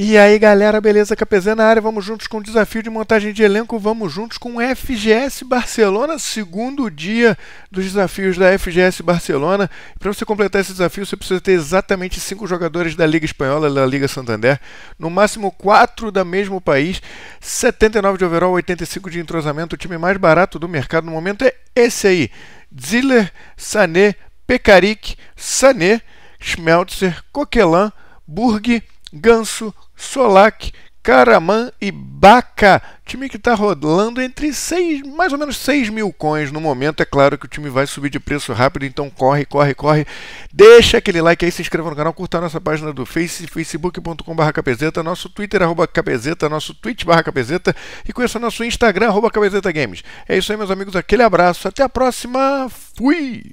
E aí galera, beleza? KPZ na área, vamos juntos com o desafio de montagem de elenco, vamos juntos com o FGS Barcelona, segundo dia dos desafios da FGS Barcelona. Para você completar esse desafio, você precisa ter exatamente cinco jogadores da Liga Espanhola, da Liga Santander, no máximo quatro da mesmo país, 79 de overall, 85 de entrosamento, o time mais barato do mercado no momento é esse aí, Ziller, Sané, Pekarik, Sané, Schmelzer, Coquelin, Burg, Ganso, Solac, Caramã e Baca. Time que está rodando entre mais ou menos 6 mil coins no momento. É claro que o time vai subir de preço rápido, então corre, corre, corre. Deixa aquele like aí, se inscreva no canal, curta a nossa página do Face, facebook.com.br nosso Twitter, arroba cabezeta, nosso Twitch, barra cabezeta, e conheça nosso Instagram, arroba cabezeta games. É isso aí, meus amigos, aquele abraço, até a próxima, fui!